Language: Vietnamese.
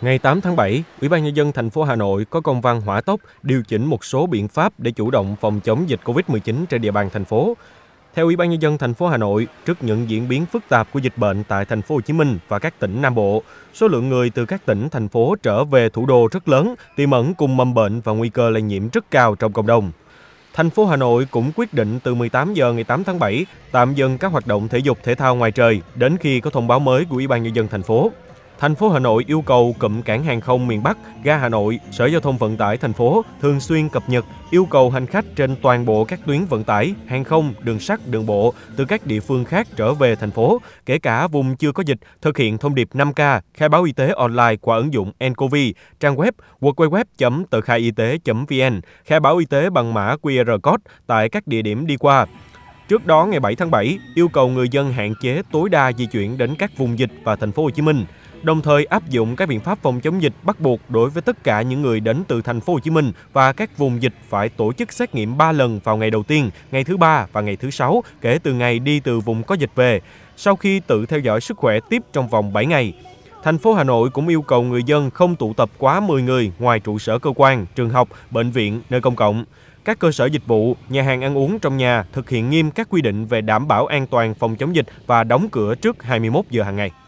Ngày 8 tháng 7, Ủy ban nhân dân thành phố Hà Nội có công văn hỏa tốc điều chỉnh một số biện pháp để chủ động phòng chống dịch COVID-19 trên địa bàn thành phố. Theo Ủy ban nhân dân thành phố Hà Nội, trước những diễn biến phức tạp của dịch bệnh tại thành phố Hồ Chí Minh và các tỉnh Nam Bộ, số lượng người từ các tỉnh thành phố trở về thủ đô rất lớn, tiềm ẩn cùng mầm bệnh và nguy cơ lây nhiễm rất cao trong cộng đồng. Thành phố Hà Nội cũng quyết định từ 18 giờ ngày 8 tháng 7 tạm dừng các hoạt động thể dục thể thao ngoài trời đến khi có thông báo mới của Ủy ban nhân dân thành phố. Thành phố Hà Nội yêu cầu cụm cảng hàng không miền Bắc, ga Hà Nội, Sở Giao thông Vận tải thành phố thường xuyên cập nhật yêu cầu hành khách trên toàn bộ các tuyến vận tải, hàng không, đường sắt, đường bộ từ các địa phương khác trở về thành phố, kể cả vùng chưa có dịch, thực hiện thông điệp 5K, khai báo y tế online qua ứng dụng nCoV, trang web www.tờkhaiyt.vn, khai báo y tế bằng mã QR code tại các địa điểm đi qua. Trước đó ngày 7 tháng 7, yêu cầu người dân hạn chế tối đa di chuyển đến các vùng dịch và thành phố Hồ Chí Minh đồng thời áp dụng các biện pháp phòng chống dịch bắt buộc đối với tất cả những người đến từ thành phố Hồ Chí Minh và các vùng dịch phải tổ chức xét nghiệm 3 lần vào ngày đầu tiên, ngày thứ ba và ngày thứ sáu kể từ ngày đi từ vùng có dịch về, sau khi tự theo dõi sức khỏe tiếp trong vòng 7 ngày. Thành phố Hà Nội cũng yêu cầu người dân không tụ tập quá 10 người ngoài trụ sở cơ quan, trường học, bệnh viện, nơi công cộng các cơ sở dịch vụ, nhà hàng ăn uống trong nhà thực hiện nghiêm các quy định về đảm bảo an toàn phòng chống dịch và đóng cửa trước 21 giờ hàng ngày.